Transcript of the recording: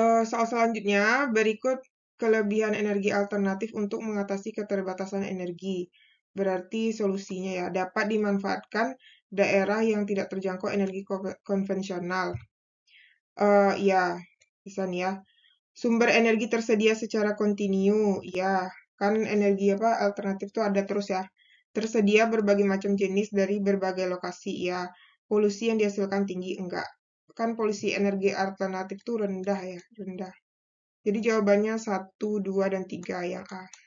Eh, soal selanjutnya, berikut kelebihan energi alternatif untuk mengatasi keterbatasan energi. Berarti solusinya ya, dapat dimanfaatkan daerah yang tidak terjangkau energi konvensional. Uh, eh, ya, bisa ya. Sumber energi tersedia secara kontinu, ya. Kan energi apa alternatif tuh ada terus ya. Tersedia berbagai macam jenis dari berbagai lokasi, ya. Polusi yang dihasilkan tinggi, enggak kan polisi energi alternatif itu rendah ya, rendah. Jadi jawabannya 1, 2, dan 3 yang A.